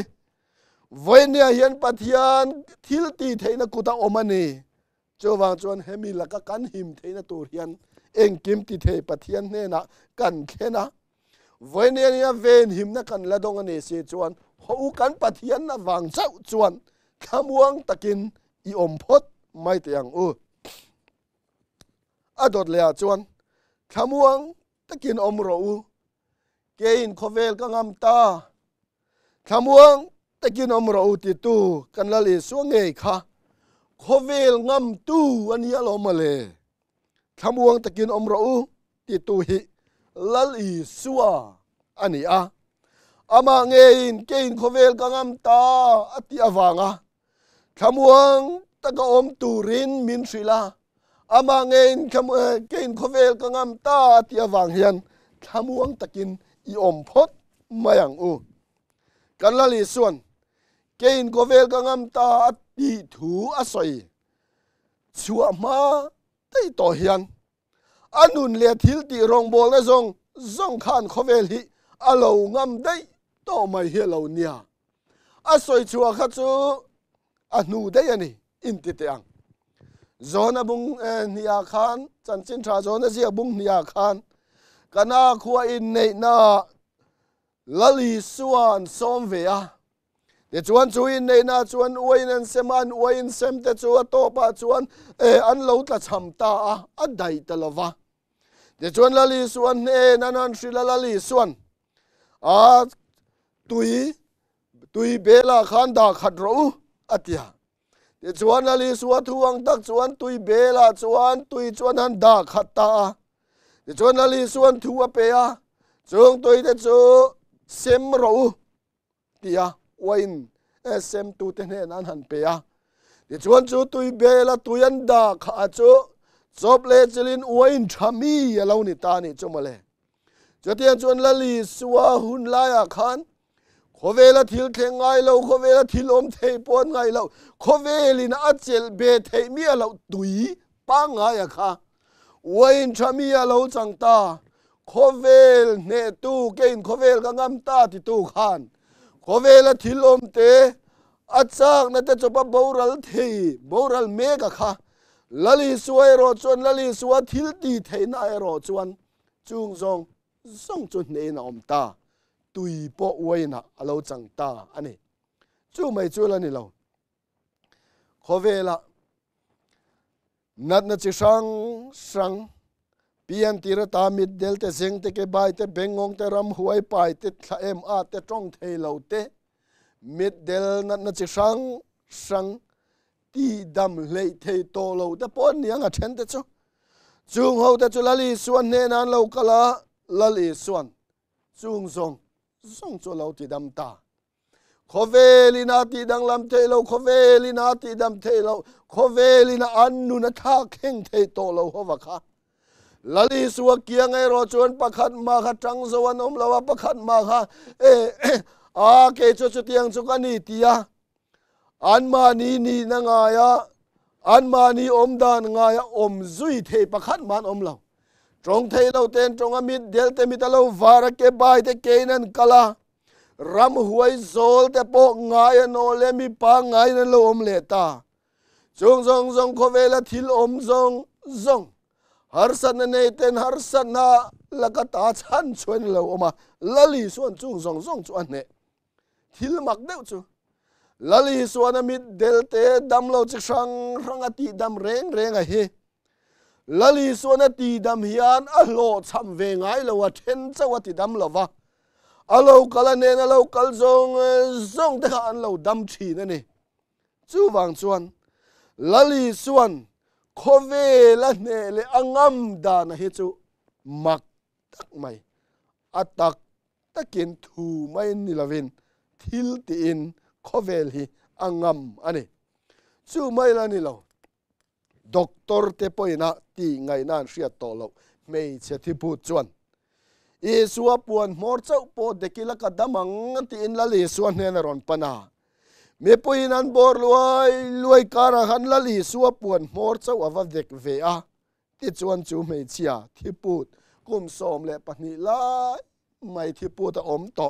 เว้นี่เฮียนปัทยานทิลตีเทนกุตาอมันนี่เจ้าวางชวนเฮมิลักกันหิมเทนตูเฮียนเองกิมติเทปเทียนเนนะกันแค่นะวันนี้เนี่ยเวนหิมนะกันละดงอันนี้สิจวนหูกันปเทียนนะวางเจ้าจวนขมวงตะกินอีอมพดไม่เตียงอูออดดเลยจวนขมวงตะกินอมรู้เกินโคเวลก็งามตาขมวงตะกินอมรู้ติตูกันละลยสวงเงยค่ะโคเวลงามตู้อันนี้เราณมาเลย tham uang takin om ro ti tu hi lal i suwa ani a ama nge in ke in khovel ka ngam ta ati awanga tham uang taka om tu rin min sila ama nge in kham eh, ke in khovel ka ngam ta ati awang hian tham uang takin i om phot mayang u kan lali suan ke in khovel ka ngam ta ati thu asoi chua ma ไอต่อเฮียนอันนุนเลียทิลติรองบโบและองจงขานเขเวลีิอาลูงามได้ต่อไม่เฮาเราเนี่ยอาศัยชัวขจูอันนูได้ยังไงอินติเตียงจอนบุงเนียขานจันจินทราจอนเสียบุงเนียขานกันอาขัวอินในนาลลีสวนซ้อมเวีย Jezuan zu hin ne na zu äh, an oinen se an oin semte zu a topa zu an an lautlatz ham ta a a deite lo wa. De zuan la li suan ne an an sri la li suan. A ah, tui tui bela khan da khadro atia. De zuan la li suan tu ang tak zuan tui bela zuan tui zuan an da khat ta a. De zuan la li suan tu a pe a. Zuang tui de zu sem ro tia. Yeah. วินเอเซมตูเตเนนันหันเปียดิจวนจะตุยเบลตุยันดาข้าจูจบเลเจลินวินชามีเอเลวนิตานิจมเลจตียนจวนละลีสวาหุนลายอาคันขเวลทิลเทงไงเราขเวลทิลอมเทยปวนไงเราขเวลินอาเจลเบเทมีเราตุยปังไงอะค่ะวินชามีเอาวจังตาขเวลเนตูเกินขเวลกังงามตาตูขานขอเวลาทิลอมเตอัจฉากนั่นจะจบบ่าวรัลเทยบ่าวรัลเมกค่ะลลีสวยรอชวนลลีสวยทิลตีเทนายรอชวนจุงจงส่งจนเนนอมตาตุยปอไว้นะเราจังตาอันนี้จู่ไม่จู่ละนี่เราขอเวลานัดนั่นจะสังสังพียงตีระตามิดเดลเตเซงเตเกบายเตเบงงเตรำหวยปายเตทะเอมอาเตจ้องเทเลาเตมิดเดลนั่นั่นจิสังสังตีดำเลยเทโตเลาเต่ปอนยังอ่ะเช่นเตจงจูงเฮาเตจุลลีส่วนเนนันเลาคาลาลลีส่วนจูงซงซงจูเลาตีดำตาขเวลินาตีดังลำเทเลาขเวลินาตีดำเทเลาขเวลินาอันนุนทาเข่งเทโตเลาหัวขาลลีสวเกียงไงรอชวนประคัดมาขัดจังสวรรค์อมลาวประคัดมาค่ะเอออาเกจจุดเตียงสุกันีตียอันมานีนีนางายะอันมานีอมดานงายะอมซุยเทประคัดมันอมเาตรงเทเราเตนตรงอมิดเดลเตมิตาเราวาระเกบายเตเกนันกะลารำหวยโซลแต่โปงายโนเลมีปางายนันเราอมเลตาจงจงจงโคเวลทิลอมจงจง harsanne ten harsanna lakata chan chuen lo oma lali suan chu zong zong chuan ne thil mak deu chu lali suan mi delte dam lo chi sang rang ati dam reng reng a he lali suan ti dam hian a lo cham ve ngai lo wa then cha wa ti dam lo wa a lo kala ne na lo kal zong e, zong te an lo dam thi ne ne chu wang chuan lali suan คเวลเนเลอัง่ำดานะเฮจูมักตักไม่อตักตะเกินถูไม่นิลวินทิลตีนคเวลฮีอัง่ำอันนี้ซูไม่ละนิลาด็อกเตอร์เทปอยนะตีไงนั่นเสียตัวเราไม่เชื่อที่พูดชวนเอสวาปวนมอร์เจ้าปอดเด็กิลกัดดมังตีนละเลสวนเนนรอนปนาเมื่อปยนั้นบอร์ลวยลวยการหันละลีสัวปวนมอร์เจ้าอวเด็กเวียที่ชวนจูเมเชียที่พูดกุมสอมและปนิลายไม่ที่พูดอมตอ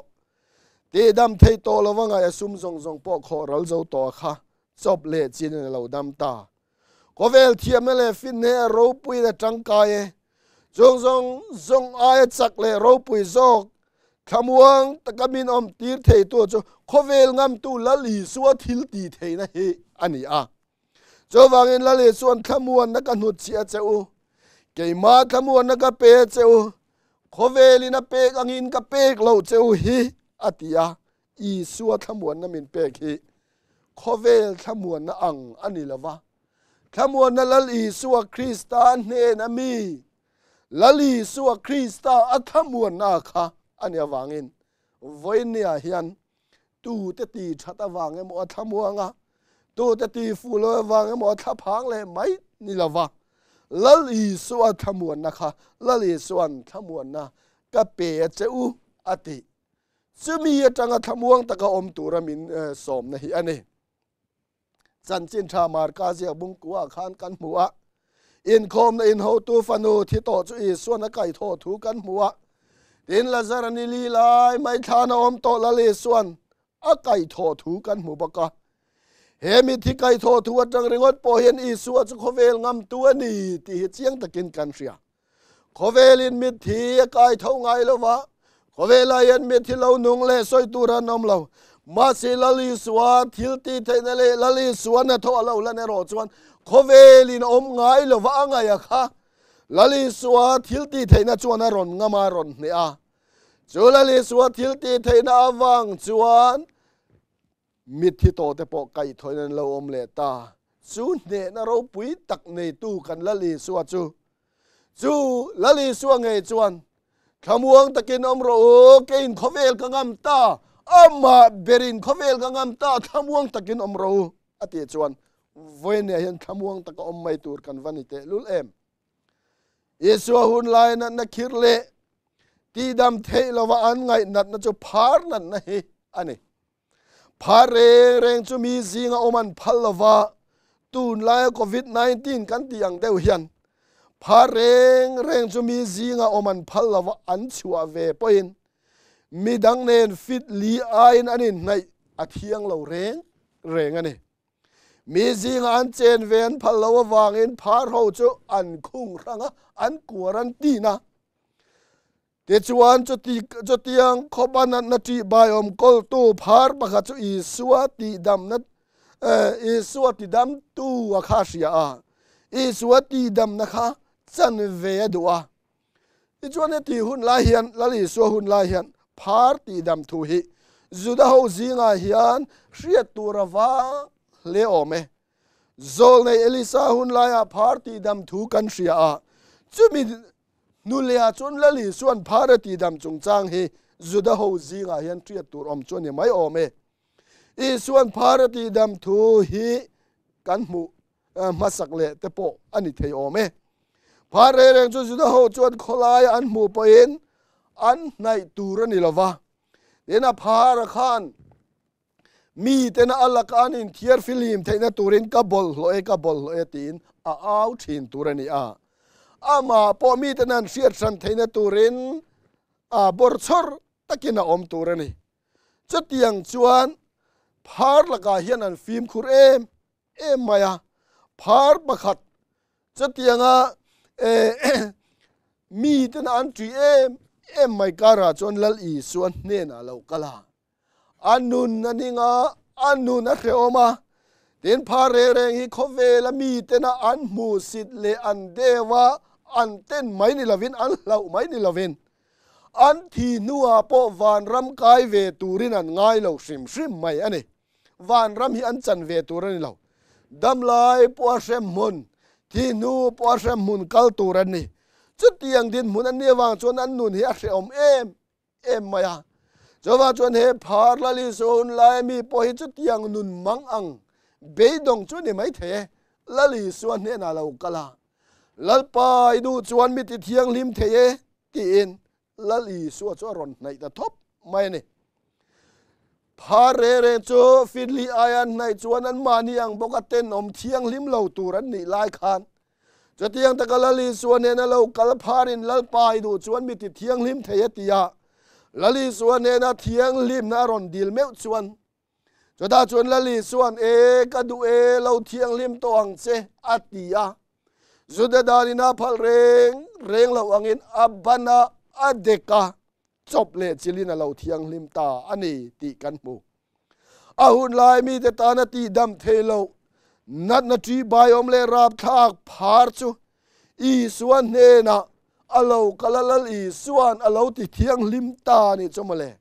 ตีดำเทโตละว่าไงซุ่มซงซงปอกขอรัลเจ้าต่อค่ะจบเลจินเราดำตาก็เวลเทียมเลฟินเนรูปุยและจังกายจงซงซงอายจักเลรูปุยซอกขมวงตะกมินอมตีเทตัวจขเวลงามตูละลีสัวทิลตีเทนะเฮอันนี้อ่ะจวางเงินละเลส่วนขมวนนักหนุดเสียเจ้าเกี่ยมาขมวนนักเปเจ้าขเวลินะเปกังอินกับเปกเราเจ้าเฮอติยาอีสัวขมวนนักนินเปกเฮขเวลขมวนนักนอังอันนี้ละวะขมวนนั่นละลีสัวคริสตานเนนะมีละลีสัวคริสตาอัธมวนนาคาอันนี้วางเงินไว้เนี่ยเฮียนตู้เตตีชาตวางเงินหมดทั้งมวงอ่ะตู้เตตีฟูเลยวางเงินหมดทั้งพังเลยไหมนี่ละวะลลีส่วนทั้งมวลนะคะลลีส่วนทั้งมวลนะก็เปียเจ้าอติจะมีจังทั้งมวงตะกอมตูรามินสมนะฮีอันนี้จันจินชามารกาเซียบุงกัวคานกันหัวอินคอมในอินโฮตูฟานูที่ต่อจุอีส่วนนักไก่ทอดถูกันหัวตินละจรนิลีลายไม่ทานอมโตละเลส่วนอาไก่ทอถูกันหมูปากาเฮมิที่ไก่ทอถูกจังเรงอดโปเห็นอีสวนสุขเวลงำตัวนี่ที่เจียงตะกินกันเสียขเวลินมิทีอกายเท่าไงแล้ววะขเวลายันมิที่เราหนุงเลสวยตัวรนอมเรามาสิลลีสวันทิลตีเทนเลลลีสวัสดนน่ะทัวเราและในรอดสวนขเวลินอมไงแล้ววะไงอะคะลลีสวาทิลตีเทนะจวนนรนงามารนเนี่ยจูลลีสวาทิลตีเทนะวังจวนมิดที่โตแต่ปอกไก่ถอยนั้นเราอมเลตาจูเนนเราปุ๋ยตักในตู้กันลลีสวาจูจูลลีสวาไงจวนคำวงตะกินอมโรเกินขวเวลกังอมตาอมมาเบรินขวเวลกังอมตาคำวงตะกินอมโรอติจวนเวเนียนคำวงตะกอมไม่ตูรกันวันนี้เตลุลเอ็มเอสวาหุนลายนั้นนะคิดเล่ตีดำเทลว่าอันไงนั่นนะจะพาร์นันนะฮอันนี้พาร์เรงเรงจะมีสิ่งอมันพัลลวะตูนลายโควิดไนตินกันที่อย่างเดียวเหียนพาร์เรงเรงจะมีสิ่งอมันพัลลวะอันชัวเวปอินมีดังเนินฟิตลีไออันนี้ในอาทียงเราเรงเรงอันนี้มีจิงอันเจนเวนพัลลววางอินพาเโฮจูอันคุงรังอันกัวรันตีนะเดชวันจะตีจะตียงขบันนดทีบายอมกอลตูพาร์ปะกัูอีสวตีดมนัดเอออีสวตีดัมตูอาคาเซียอาอีสวตีดัมนะคะจันเวดัวดีจวนเนี่ยตีหุ่นลายเฮียนลลีสวหุ่นลายเฮียนพาร์ตีดัมทูฮิจุดาหูจิงอาเฮียนเสียตัวระวังเลโอเมโซลในเอลิซาฮุนลายพาร์ตีดมทูกันเสียอาจุมินุเลียชนละลีส่วนพาร์ตีดมจงจางเฮจุดาฮูซิงอาเฮนทรีตูรอมชุนยังไม่โอเมอีส่วนพาร์ตีดมทูฮีกันหมูมาสักเละเตโปอันนี้เทโอเมพาร์เรีงชนจุดาฮูชวนคลายอันหมูไปเอนอันในตูรนิลวะเดน่าพาร์คานมีแต่นะอัลลกานินเทียร์ฟิลิมเทนะตูรินกับบอลลอยกับบอลลอยตีนอาอาทินตูรนีอาอามาพอมีแต่นั้นเสียสันเทนะตูรินอาบอร์ชอร์ตะกินอมตูรนีจะเตียงชวนพาร์ลกาเฮียนันฟิล์มคูเอมเอมมายาพาร์บักัดจะเตียงอาเอมีแต่นั้นจีเอมเอมไม่การาจนลลีส่วนเนน่าเรากะลาอันนุนนันิงาอันนุนนะเรอมาเดินพาเรเรงฮิคเวลมีเตนะอันมูสิตเลอันเดวะอันเต้นไม่นิลวินอันเล่าไม่นิลวินอันทีนัวปวานรำกายเวตูรินันง่ายเล่าสิมสิมไม่อันนี้วานรำฮิอันจันเวตูรินเล่าดำลายปวเสมมุนทีนูปวเสมมุนกัลตูรันนี่จุดยัียงดินมุนอันเนวังชวนอันนุนฮิอัศอมเอมเอมมาจว่าจนเฮพาร์ลลิสซนลายมีปอยจุดยังนุนมังอังเบดงจุนี่ไม่เถอะลลิสนเนี่ยน่าเรากะลาลัลปายดูจวนมีติดเทียงลิมเทเยกีเอนลลิสัวจวรนในตะทบไม่นี่พาเรเรจูฟิลิอายัในจวนนั้นมานี่ยังบกเต้นอมเทียงลิมเหล่าตูรันนี่ลายคานจะเทียงตะกะลลีสัวเนี่ยนเรากะลาพารินลัลปายดูจวนมีติดเทียงลิมเทียตียาลลีส่วนเนนะเทียงลิมนะรอนดีลเมวส่วนจะตาชวนลลีส่วนเอก็ดูเอเราเทียงลิมตองเซอัติยาสุดดานินาพัลเรงเรงเราอังอินอับบานาอเดกาจบเลจิลินาเราเทียงลิมตาอันนี้ติกันหมูอาหุนลายมีแต่ตานาตีดำเทโลนัดนาทีบายอมเลราบทากพาร์ชูอีส่วนเนนะอาเราคาลลอีสวนอาเราติเทียงลิมตานี่จมาเลย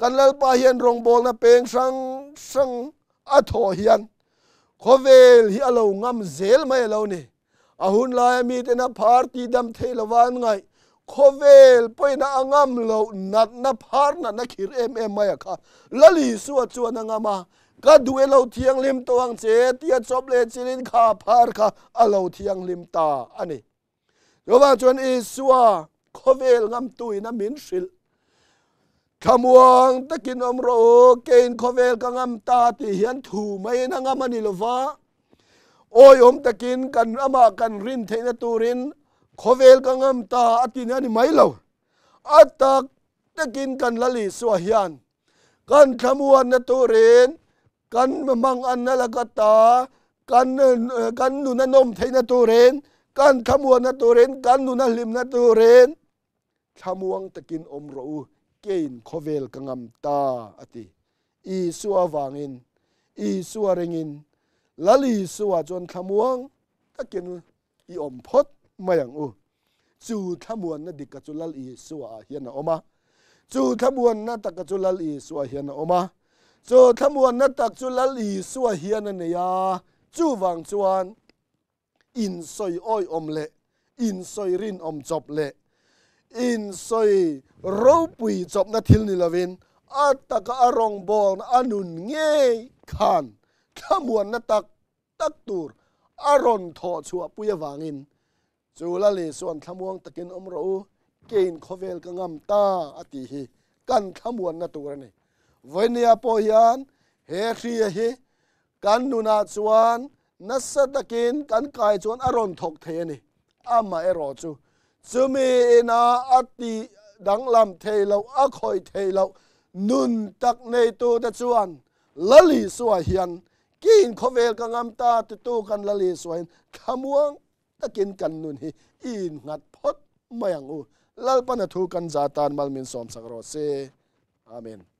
กันลลปาเฮียนรงบอลนะเปลงสังสังอัทโหเฮียนโวเวลฮิอาเรางำเซลไม่เราเนี่ยอาหุนลายมีแต่นะพาร์ตี้ดำเทลวานไงโวเวลไปนะอางำเรานัดนะพาร์นะนะขีดเอ็มเอ็มไม่ค่ะลลีสวนชวนนางมาก็ดูเอาเทียงลิมตัวงเจตียจบเลยจิรินคาพาร์ค่ะอาเราเทียงลิมตาอันนี้ยว่าจนอิสวาโคเวลงำตุยน้ำมินสิลคำวังตะกินอมโรเกินโคเวลกังำตาที่เหียนถูไม่นางมันิลว้าโอยอมตะกินกันอมากันรินเทนตูรินโคเวลกังำตาอัตินีนีไม่เลวอัตตะตะกินกันลลิสวาเฮียนกันขมวนนตูรินกันมังอันนละก็ตา กันกันนุนนนมเทนตูรินกันขมวนตัวเรนกันนูนะลิมนตัวเรนขมวงตะกินอมรูเกินโคเวลกังมตาอติอีสัววางินอีสัวเริงินลลีสัวจนขมวงตะกินอีอมพดมาอย่างอูจูขมวนนดิกจุลลีสัวเฮียนะออมาจูขมวนนตะกจุลลีสัวเฮียนะออมาจูขมวนนตะกจุลลีสัวเฮียนะเนียจูวางจวนอินซอยอ้อยอมเละอินซอยรินอมจบเละอินซอยรูปุยจบนาทิลนิลวินอัตตะกอรองบอลอนุนเงยขานขมวนนตักตักตูรอรอนทอชัวปุยวางินจูละเลส่วนขมวงตะกินอมรูเกณฑ์ขเวลกงมตาอติฮีกันขมวนนตัรนี่วเนียปอยันเฮเรียฮีกันนุนาจวนนัสตะกินกันกายชวนอารมณ์ถกเทนี่อามาเอรอจูจูมีนาอติดังลำเทเลาอคอยเทเลานุนตักในตัวตะชวนลลีสวยเฮียน กินขเวลกังัมตาตุตูกันลลีสวยขมวงตะกินกันนุนฮีอินงัดพดไม่ยังอูลลปนทูกันจาตานมัลมินสอมสักรอเซอาเมน